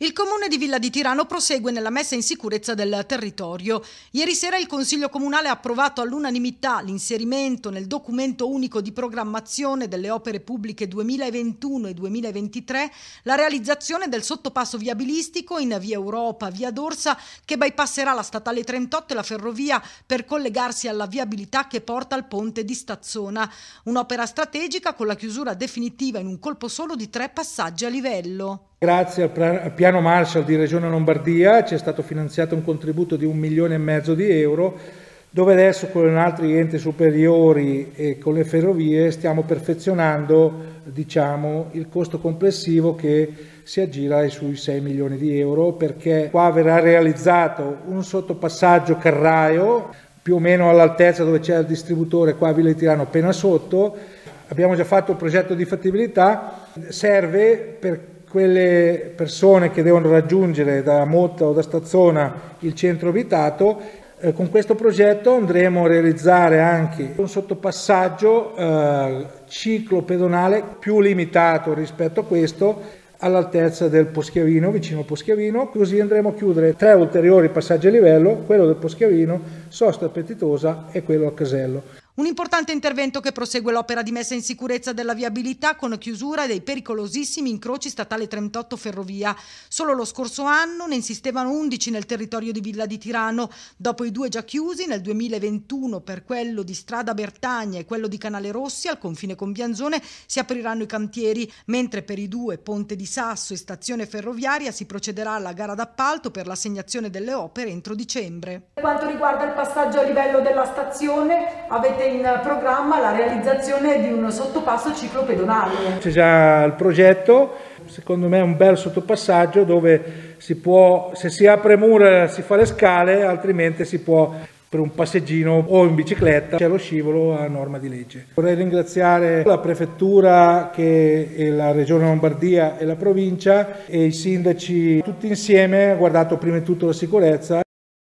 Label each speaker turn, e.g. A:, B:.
A: Il comune di Villa di Tirano prosegue nella messa in sicurezza del territorio. Ieri sera il Consiglio Comunale ha approvato all'unanimità l'inserimento nel documento unico di programmazione delle opere pubbliche 2021 e 2023 la realizzazione del sottopasso viabilistico in Via Europa, Via Dorsa, che bypasserà la statale 38 e la ferrovia per collegarsi alla viabilità che porta al ponte di Stazzona. Un'opera strategica con la chiusura definitiva in un colpo solo di tre passaggi a livello.
B: Grazie al piano Marshall di Regione Lombardia ci è stato finanziato un contributo di un milione e mezzo di euro dove adesso con altri enti superiori e con le ferrovie stiamo perfezionando diciamo, il costo complessivo che si aggira sui 6 milioni di euro perché qua verrà realizzato un sottopassaggio carraio più o meno all'altezza dove c'è il distributore qua a Villa Tirano appena sotto abbiamo già fatto il progetto di fattibilità serve per quelle persone che devono raggiungere da Motta o da Stazzona il centro abitato. Eh, con questo progetto andremo a realizzare anche un sottopassaggio eh, ciclo pedonale più limitato rispetto a questo all'altezza del Poschiavino, vicino a Poschiavino, così andremo a chiudere tre ulteriori passaggi a livello, quello del Poschiavino, Sosta appetitosa e quello al Casello.
A: Un importante intervento che prosegue l'opera di messa in sicurezza della viabilità con chiusura dei pericolosissimi incroci statale 38 ferrovia. Solo lo scorso anno ne insistevano 11 nel territorio di Villa di Tirano, dopo i due già chiusi nel 2021 per quello di Strada Bertagna e quello di Canale Rossi al confine con Bianzone si apriranno i cantieri, mentre per i due Ponte di Sasso e Stazione Ferroviaria si procederà alla gara d'appalto per l'assegnazione delle opere entro dicembre. Per quanto riguarda il passaggio a livello della stazione avete in programma la realizzazione di un sottopasso ciclopedonale.
B: C'è già il progetto, secondo me è un bel sottopassaggio dove si può, se si apre mura si fa le scale, altrimenti si può per un passeggino o in bicicletta c'è lo scivolo a norma di legge. Vorrei ringraziare la prefettura che la regione Lombardia e la provincia e i sindaci tutti insieme, guardato prima di tutto la sicurezza.